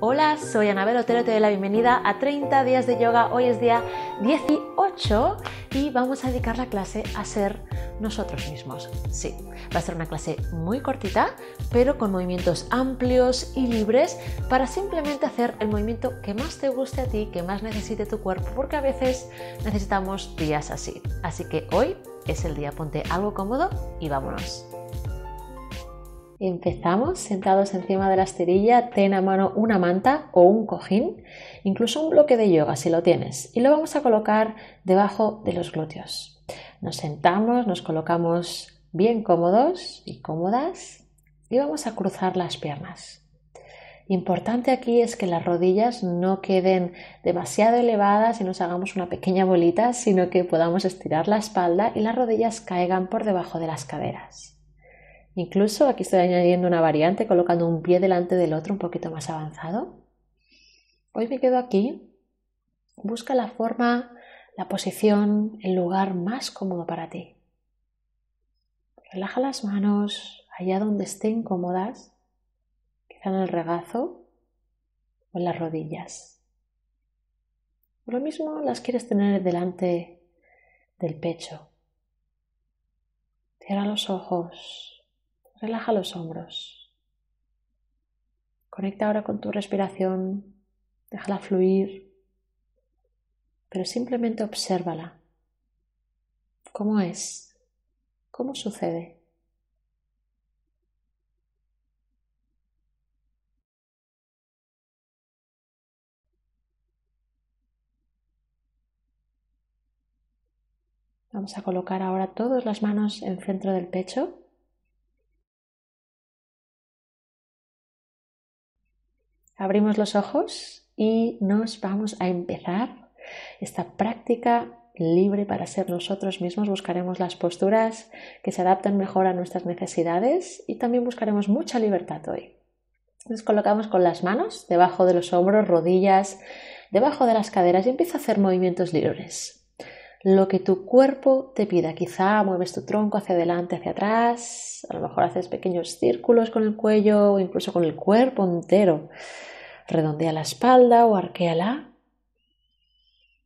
Hola, soy Anabel Otero, te doy la bienvenida a 30 días de yoga. Hoy es día 18 y vamos a dedicar la clase a ser nosotros mismos. Sí, va a ser una clase muy cortita, pero con movimientos amplios y libres para simplemente hacer el movimiento que más te guste a ti, que más necesite tu cuerpo, porque a veces necesitamos días así. Así que hoy es el día, ponte algo cómodo y vámonos. Empezamos sentados encima de la esterilla, ten a mano una manta o un cojín, incluso un bloque de yoga si lo tienes, y lo vamos a colocar debajo de los glúteos. Nos sentamos, nos colocamos bien cómodos y cómodas y vamos a cruzar las piernas. Importante aquí es que las rodillas no queden demasiado elevadas y nos hagamos una pequeña bolita, sino que podamos estirar la espalda y las rodillas caigan por debajo de las caderas. Incluso aquí estoy añadiendo una variante colocando un pie delante del otro un poquito más avanzado. Hoy me quedo aquí. Busca la forma, la posición, el lugar más cómodo para ti. Relaja las manos allá donde estén cómodas, quizá en el regazo o en las rodillas. lo mismo las quieres tener delante del pecho. Cierra los ojos Relaja los hombros. Conecta ahora con tu respiración, déjala fluir, pero simplemente obsérvala. ¿Cómo es? ¿Cómo sucede? Vamos a colocar ahora todas las manos en centro del pecho. Abrimos los ojos y nos vamos a empezar esta práctica libre para ser nosotros mismos. Buscaremos las posturas que se adaptan mejor a nuestras necesidades y también buscaremos mucha libertad hoy. Nos colocamos con las manos debajo de los hombros, rodillas, debajo de las caderas y empieza a hacer movimientos libres. Lo que tu cuerpo te pida. Quizá mueves tu tronco hacia adelante, hacia atrás, a lo mejor haces pequeños círculos con el cuello o incluso con el cuerpo entero. Redondea la espalda o arqueala.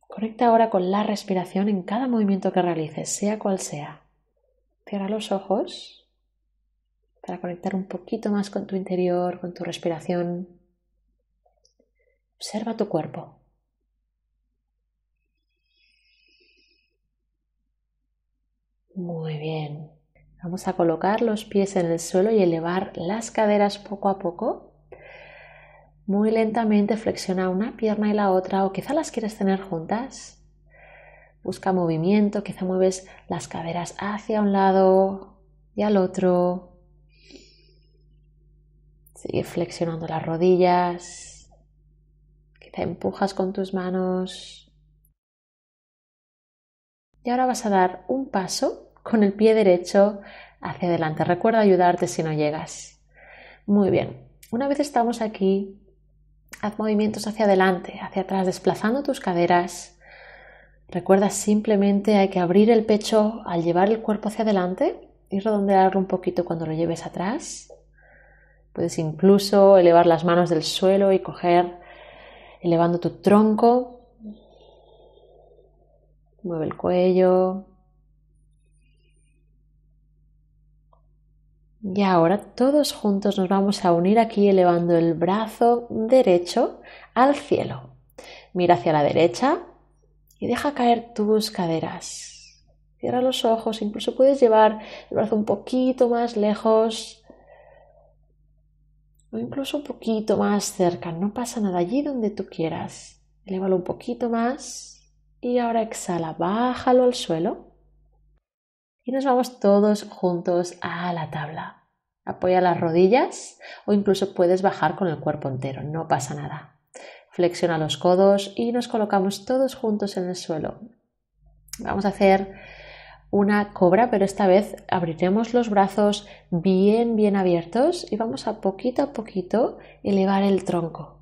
Conecta ahora con la respiración en cada movimiento que realices, sea cual sea. Cierra los ojos para conectar un poquito más con tu interior, con tu respiración. Observa tu cuerpo. Muy bien. Vamos a colocar los pies en el suelo y elevar las caderas poco a poco muy lentamente flexiona una pierna y la otra o quizá las quieres tener juntas. Busca movimiento, quizá mueves las caderas hacia un lado y al otro. Sigue flexionando las rodillas. Quizá empujas con tus manos. Y ahora vas a dar un paso con el pie derecho hacia adelante. Recuerda ayudarte si no llegas. Muy bien. Una vez estamos aquí, Haz movimientos hacia adelante, hacia atrás, desplazando tus caderas. Recuerda, simplemente hay que abrir el pecho al llevar el cuerpo hacia adelante y redondearlo un poquito cuando lo lleves atrás. Puedes incluso elevar las manos del suelo y coger, elevando tu tronco. Mueve el cuello, Y ahora todos juntos nos vamos a unir aquí elevando el brazo derecho al cielo. Mira hacia la derecha y deja caer tus caderas. Cierra los ojos, incluso puedes llevar el brazo un poquito más lejos o incluso un poquito más cerca. No pasa nada allí donde tú quieras. Elévalo un poquito más y ahora exhala, bájalo al suelo y nos vamos todos juntos a la tabla. Apoya las rodillas o incluso puedes bajar con el cuerpo entero, no pasa nada. Flexiona los codos y nos colocamos todos juntos en el suelo. Vamos a hacer una cobra, pero esta vez abriremos los brazos bien, bien abiertos y vamos a poquito a poquito elevar el tronco.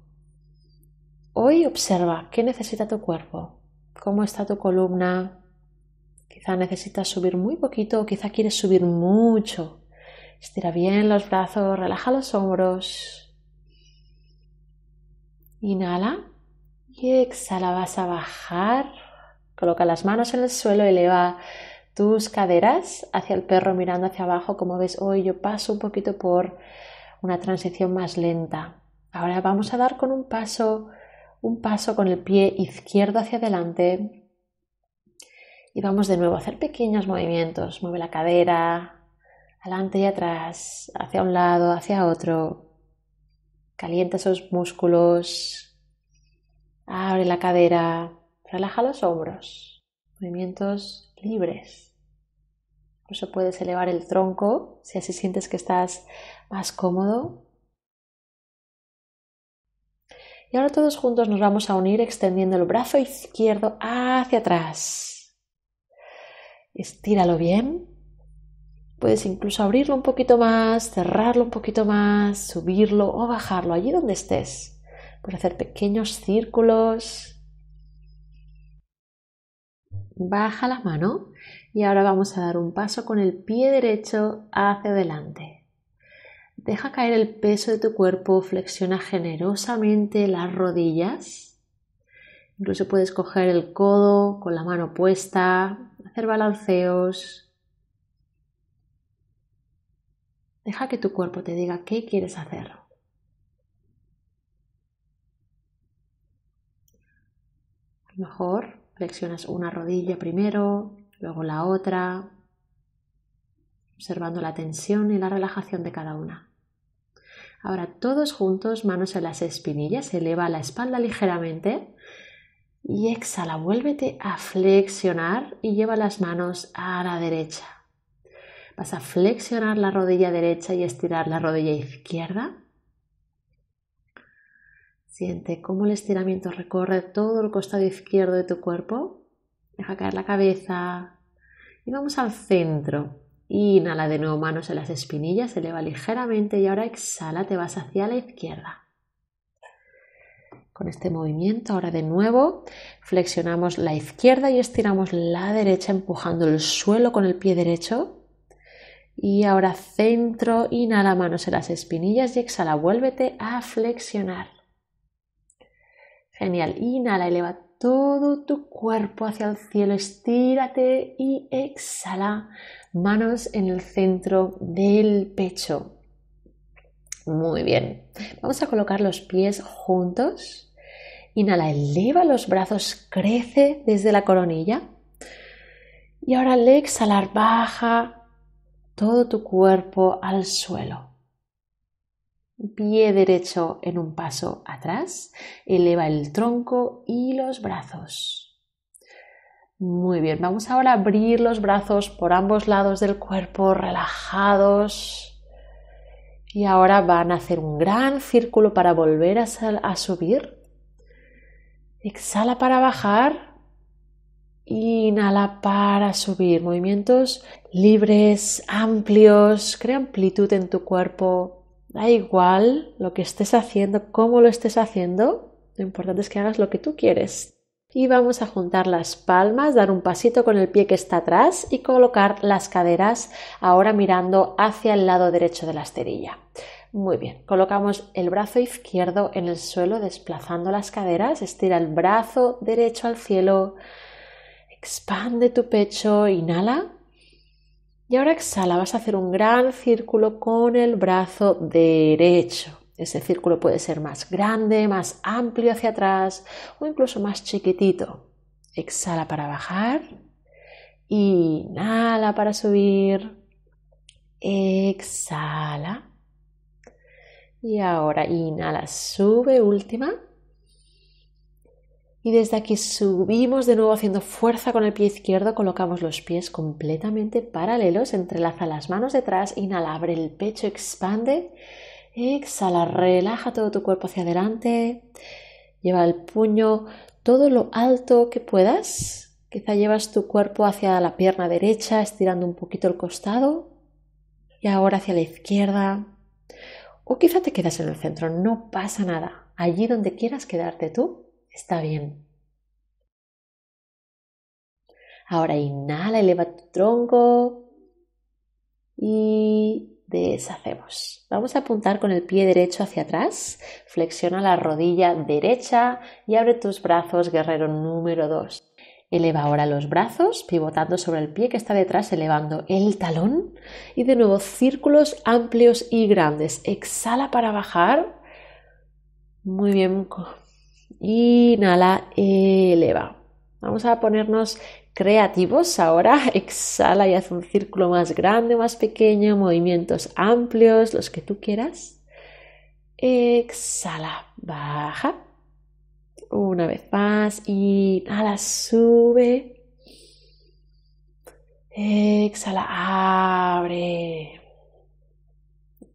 Hoy observa qué necesita tu cuerpo, cómo está tu columna. Quizá necesitas subir muy poquito o quizá quieres subir mucho. Estira bien los brazos, relaja los hombros. Inhala y exhala. Vas a bajar. Coloca las manos en el suelo, eleva tus caderas hacia el perro mirando hacia abajo. Como ves, hoy yo paso un poquito por una transición más lenta. Ahora vamos a dar con un paso, un paso con el pie izquierdo hacia adelante. Y vamos de nuevo a hacer pequeños movimientos. Mueve la cadera, adelante y atrás, hacia un lado, hacia otro. Calienta esos músculos, abre la cadera, relaja los hombros, movimientos libres. Incluso puedes elevar el tronco si así sientes que estás más cómodo. Y ahora todos juntos nos vamos a unir extendiendo el brazo izquierdo hacia atrás. Estíralo bien, Puedes incluso abrirlo un poquito más, cerrarlo un poquito más, subirlo o bajarlo allí donde estés. por hacer pequeños círculos. Baja la mano y ahora vamos a dar un paso con el pie derecho hacia adelante. Deja caer el peso de tu cuerpo, flexiona generosamente las rodillas. Incluso puedes coger el codo con la mano puesta, hacer balanceos, Deja que tu cuerpo te diga qué quieres hacer. A lo mejor flexionas una rodilla primero, luego la otra, observando la tensión y la relajación de cada una. Ahora todos juntos, manos en las espinillas, eleva la espalda ligeramente y exhala, vuélvete a flexionar y lleva las manos a la derecha. Vas a flexionar la rodilla derecha y estirar la rodilla izquierda. Siente cómo el estiramiento recorre todo el costado izquierdo de tu cuerpo. Deja caer la cabeza. Y vamos al centro. Inhala de nuevo manos en las espinillas, eleva ligeramente y ahora exhala, te vas hacia la izquierda con este movimiento. Ahora de nuevo flexionamos la izquierda y estiramos la derecha empujando el suelo con el pie derecho. Y ahora centro, inhala manos en las espinillas y exhala, vuélvete a flexionar. Genial, inhala, eleva todo tu cuerpo hacia el cielo, estírate y exhala, manos en el centro del pecho. Muy bien, vamos a colocar los pies juntos. Inhala, eleva los brazos, crece desde la coronilla. Y ahora al exhalar, baja todo tu cuerpo al suelo. Pie derecho en un paso atrás, eleva el tronco y los brazos. Muy bien, vamos ahora a abrir los brazos por ambos lados del cuerpo, relajados. Y ahora van a hacer un gran círculo para volver a, a subir. Exhala para bajar Inhala para subir. Movimientos libres, amplios. Crea amplitud en tu cuerpo. Da igual lo que estés haciendo, cómo lo estés haciendo. Lo importante es que hagas lo que tú quieres. Y vamos a juntar las palmas, dar un pasito con el pie que está atrás y colocar las caderas ahora mirando hacia el lado derecho de la esterilla. Muy bien, colocamos el brazo izquierdo en el suelo desplazando las caderas, estira el brazo derecho al cielo, Expande tu pecho, inhala. Y ahora exhala, vas a hacer un gran círculo con el brazo derecho. Ese círculo puede ser más grande, más amplio hacia atrás o incluso más chiquitito. Exhala para bajar. Inhala para subir. Exhala. Y ahora inhala, sube última. Y desde aquí subimos de nuevo haciendo fuerza con el pie izquierdo, colocamos los pies completamente paralelos, entrelaza las manos detrás, inhala, abre el pecho, expande, exhala, relaja todo tu cuerpo hacia adelante, lleva el puño todo lo alto que puedas, quizá llevas tu cuerpo hacia la pierna derecha, estirando un poquito el costado y ahora hacia la izquierda, o quizá te quedas en el centro, no pasa nada, allí donde quieras quedarte tú está bien. Ahora inhala, eleva tu tronco y deshacemos. Vamos a apuntar con el pie derecho hacia atrás, flexiona la rodilla derecha y abre tus brazos, guerrero número 2. Eleva ahora los brazos, pivotando sobre el pie que está detrás, elevando el talón y de nuevo círculos amplios y grandes. Exhala para bajar. Muy bien, Inhala, eleva. Vamos a ponernos creativos ahora. Exhala y haz un círculo más grande, más pequeño, movimientos amplios, los que tú quieras. Exhala, baja. Una vez más, inhala, sube. Exhala, abre.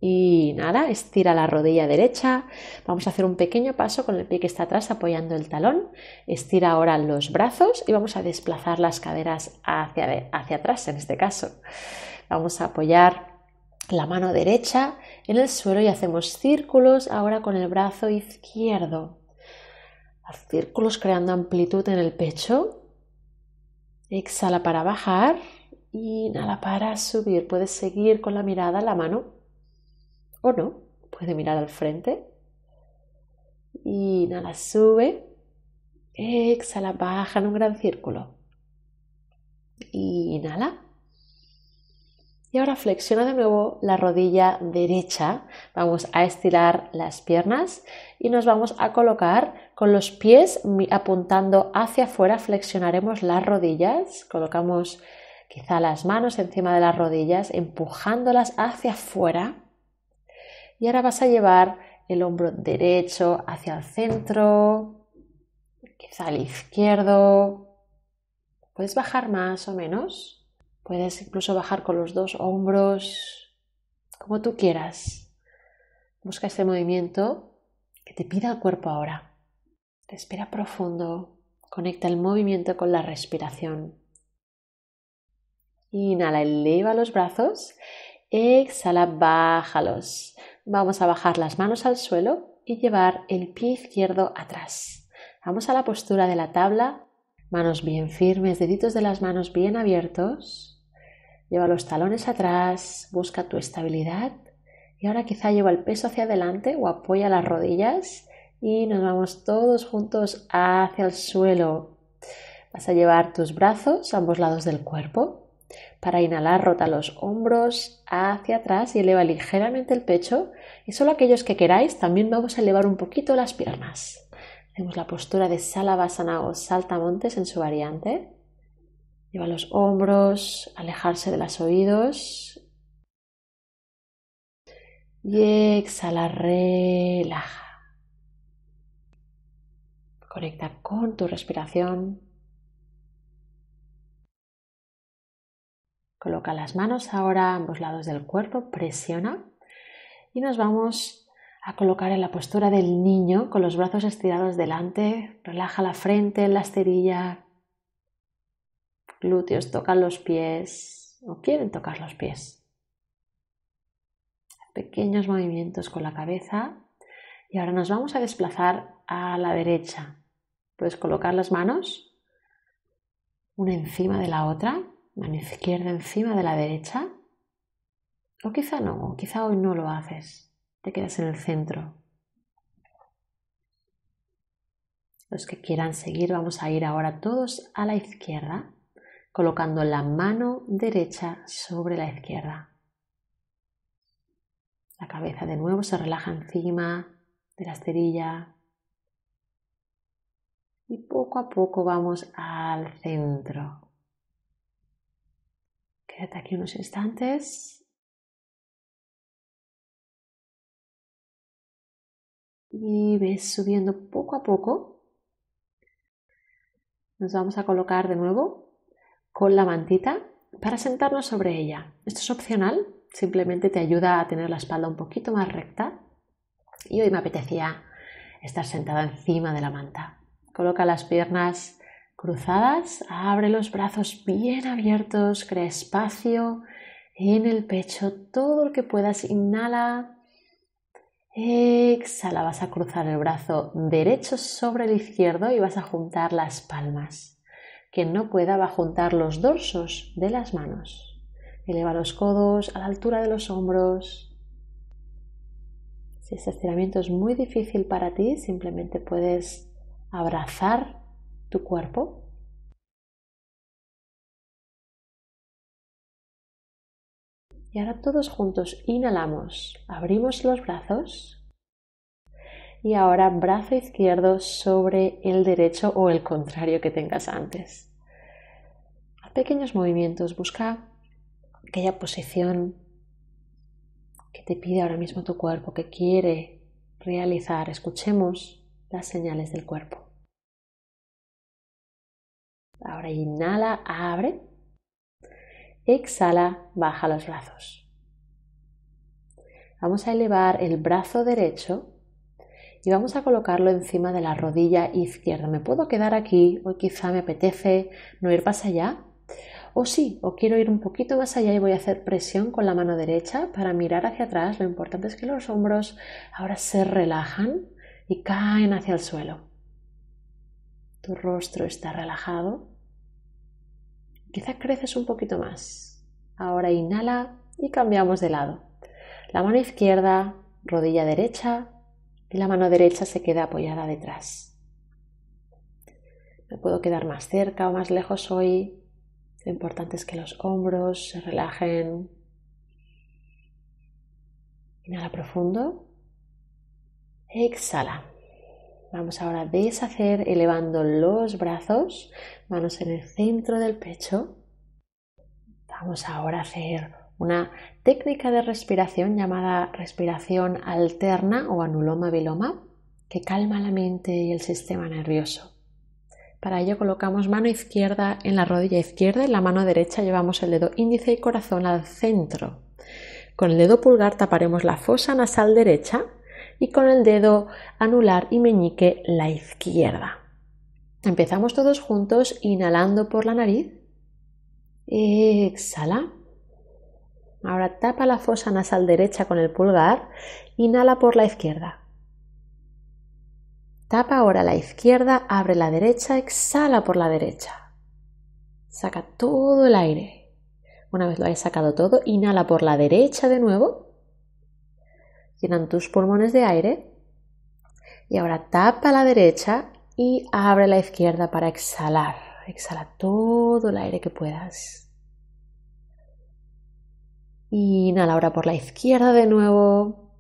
Y nada, estira la rodilla derecha. Vamos a hacer un pequeño paso con el pie que está atrás apoyando el talón. Estira ahora los brazos y vamos a desplazar las caderas hacia, hacia atrás en este caso. Vamos a apoyar la mano derecha en el suelo y hacemos círculos ahora con el brazo izquierdo. círculos creando amplitud en el pecho. Exhala para bajar. Inhala para subir. Puedes seguir con la mirada, la mano o no, puede mirar al frente. Inhala, sube. Exhala, baja en un gran círculo. Inhala. Y ahora flexiona de nuevo la rodilla derecha. Vamos a estirar las piernas y nos vamos a colocar con los pies apuntando hacia afuera. Flexionaremos las rodillas. Colocamos quizá las manos encima de las rodillas, empujándolas hacia afuera y ahora vas a llevar el hombro derecho hacia el centro, quizá al izquierdo. Puedes bajar más o menos. Puedes incluso bajar con los dos hombros, como tú quieras. Busca este movimiento que te pida el cuerpo ahora. Respira profundo. Conecta el movimiento con la respiración. Inhala, eleva los brazos. Exhala, bájalos. Vamos a bajar las manos al suelo y llevar el pie izquierdo atrás. Vamos a la postura de la tabla, manos bien firmes, deditos de las manos bien abiertos. Lleva los talones atrás, busca tu estabilidad y ahora quizá lleva el peso hacia adelante o apoya las rodillas y nos vamos todos juntos hacia el suelo. Vas a llevar tus brazos a ambos lados del cuerpo, para inhalar, rota los hombros hacia atrás y eleva ligeramente el pecho. Y solo aquellos que queráis, también vamos a elevar un poquito las piernas. Hacemos la postura de Salabhasana o saltamontes en su variante. Lleva los hombros, alejarse de los oídos. Y exhala, relaja. Conecta con tu respiración. Coloca las manos ahora a ambos lados del cuerpo, presiona y nos vamos a colocar en la postura del niño con los brazos estirados delante, relaja la frente, la esterilla, glúteos tocan los pies o quieren tocar los pies. Pequeños movimientos con la cabeza y ahora nos vamos a desplazar a la derecha. Puedes colocar las manos una encima de la otra mano izquierda encima de la derecha. O quizá no, quizá hoy no lo haces, te quedas en el centro. Los que quieran seguir, vamos a ir ahora todos a la izquierda, colocando la mano derecha sobre la izquierda. La cabeza de nuevo se relaja encima de la esterilla. Y poco a poco vamos al centro, Quédate aquí unos instantes. Y ves subiendo poco a poco. Nos vamos a colocar de nuevo con la mantita para sentarnos sobre ella. Esto es opcional, simplemente te ayuda a tener la espalda un poquito más recta. Y hoy me apetecía estar sentada encima de la manta. Coloca las piernas Cruzadas, abre los brazos bien abiertos, crea espacio en el pecho, todo lo que puedas, inhala, exhala, vas a cruzar el brazo derecho sobre el izquierdo y vas a juntar las palmas. Que no pueda va a juntar los dorsos de las manos. Eleva los codos a la altura de los hombros. Si este estiramiento es muy difícil para ti, simplemente puedes abrazar tu cuerpo. Y ahora todos juntos inhalamos, abrimos los brazos y ahora brazo izquierdo sobre el derecho o el contrario que tengas antes. Haz pequeños movimientos, busca aquella posición que te pide ahora mismo tu cuerpo, que quiere realizar. Escuchemos las señales del cuerpo. Ahora inhala, abre. Exhala, baja los brazos. Vamos a elevar el brazo derecho y vamos a colocarlo encima de la rodilla izquierda. Me puedo quedar aquí, o quizá me apetece no ir más allá, o sí, o quiero ir un poquito más allá y voy a hacer presión con la mano derecha para mirar hacia atrás. Lo importante es que los hombros ahora se relajan y caen hacia el suelo tu rostro está relajado. Quizá creces un poquito más. Ahora inhala y cambiamos de lado. La mano izquierda, rodilla derecha y la mano derecha se queda apoyada detrás. Me puedo quedar más cerca o más lejos hoy. Lo importante es que los hombros se relajen. Inhala profundo. Exhala. Vamos ahora a deshacer elevando los brazos, manos en el centro del pecho. Vamos ahora a hacer una técnica de respiración llamada respiración alterna o anuloma viloma que calma la mente y el sistema nervioso. Para ello colocamos mano izquierda en la rodilla izquierda y la mano derecha llevamos el dedo índice y corazón al centro. Con el dedo pulgar taparemos la fosa nasal derecha y con el dedo anular y meñique la izquierda. Empezamos todos juntos inhalando por la nariz. Exhala. Ahora tapa la fosa nasal derecha con el pulgar. Inhala por la izquierda. Tapa ahora la izquierda, abre la derecha, exhala por la derecha. Saca todo el aire. Una vez lo hayas sacado todo, inhala por la derecha de nuevo llenan tus pulmones de aire. Y ahora tapa la derecha y abre la izquierda para exhalar. Exhala todo el aire que puedas. Inhala ahora por la izquierda de nuevo.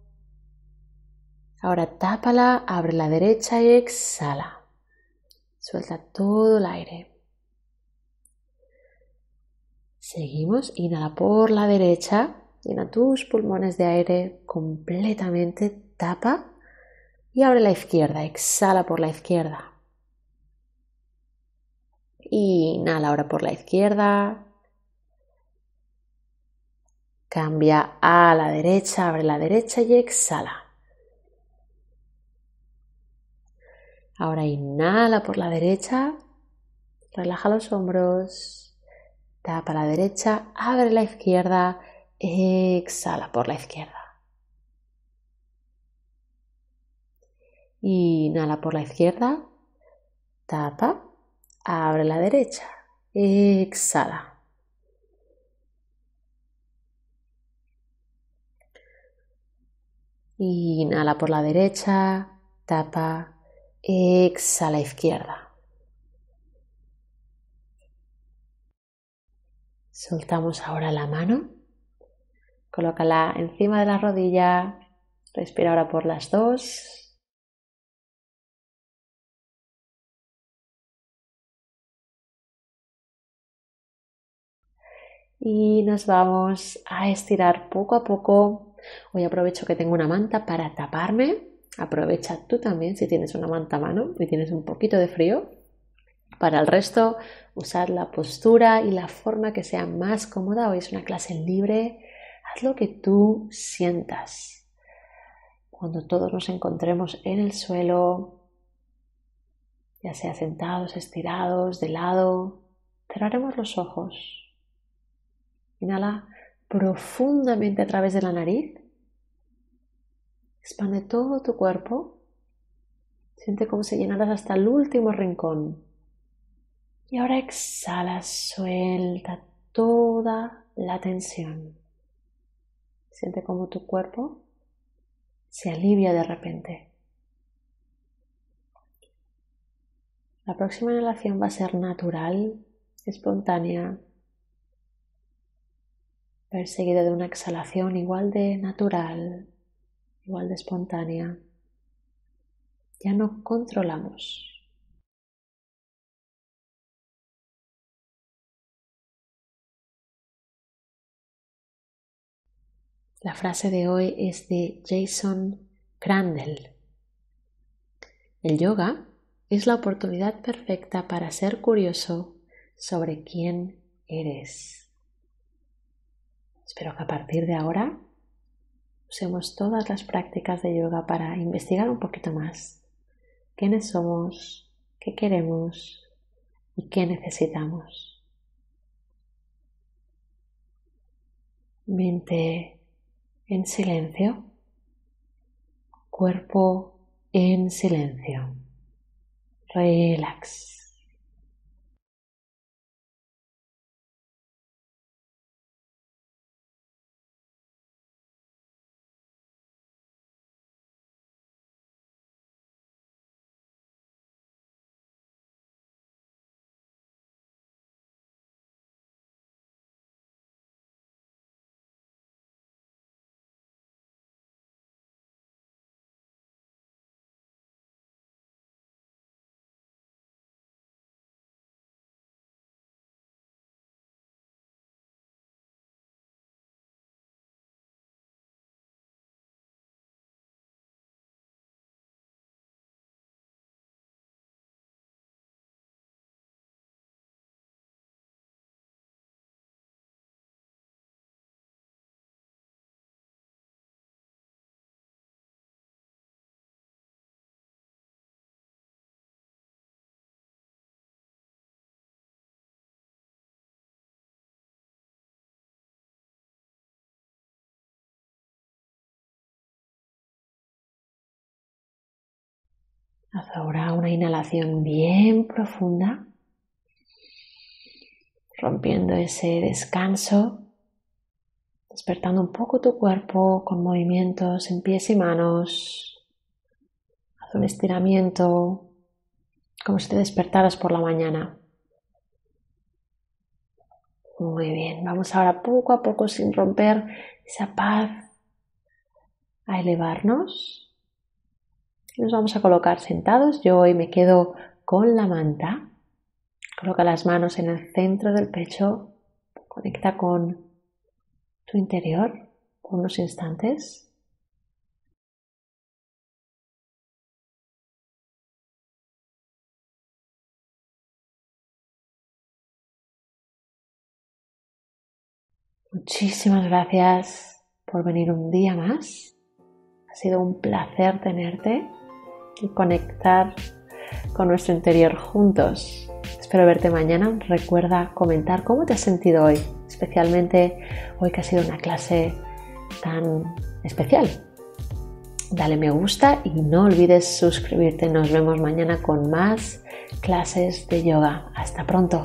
Ahora tápala, abre la derecha y exhala. Suelta todo el aire. Seguimos, inhala por la derecha llena tus pulmones de aire completamente, tapa y abre la izquierda, exhala por la izquierda. Inhala ahora por la izquierda. Cambia a la derecha, abre la derecha y exhala. Ahora inhala por la derecha, relaja los hombros, tapa la derecha, abre la izquierda Exhala por la izquierda. Inhala por la izquierda. Tapa. Abre la derecha. Exhala. Inhala por la derecha, tapa, exhala izquierda. Soltamos ahora la mano Colócala encima de la rodilla. Respira ahora por las dos. Y nos vamos a estirar poco a poco. Hoy aprovecho que tengo una manta para taparme. Aprovecha tú también si tienes una manta a mano y tienes un poquito de frío. Para el resto, usar la postura y la forma que sea más cómoda. Hoy es una clase libre Haz lo que tú sientas. Cuando todos nos encontremos en el suelo, ya sea sentados, estirados, de lado, cerraremos los ojos. Inhala profundamente a través de la nariz. Expande todo tu cuerpo. Siente como si llenaras hasta el último rincón. Y ahora exhala, suelta toda la tensión. Siente como tu cuerpo se alivia de repente. La próxima inhalación va a ser natural, espontánea, perseguida de una exhalación igual de natural, igual de espontánea. Ya no controlamos La frase de hoy es de Jason Crandell. El yoga es la oportunidad perfecta para ser curioso sobre quién eres. Espero que a partir de ahora usemos todas las prácticas de yoga para investigar un poquito más quiénes somos, qué queremos y qué necesitamos. Mente en silencio, cuerpo en silencio, relax. Haz ahora una inhalación bien profunda, rompiendo ese descanso, despertando un poco tu cuerpo con movimientos en pies y manos. Haz un estiramiento como si te despertaras por la mañana. Muy bien, vamos ahora poco a poco sin romper esa paz a elevarnos y nos vamos a colocar sentados. Yo hoy me quedo con la manta. Coloca las manos en el centro del pecho, conecta con tu interior por unos instantes. Muchísimas gracias por venir un día más. Ha sido un placer tenerte y conectar con nuestro interior juntos. Espero verte mañana. Recuerda comentar cómo te has sentido hoy, especialmente hoy que ha sido una clase tan especial. Dale me gusta y no olvides suscribirte. Nos vemos mañana con más clases de yoga. Hasta pronto.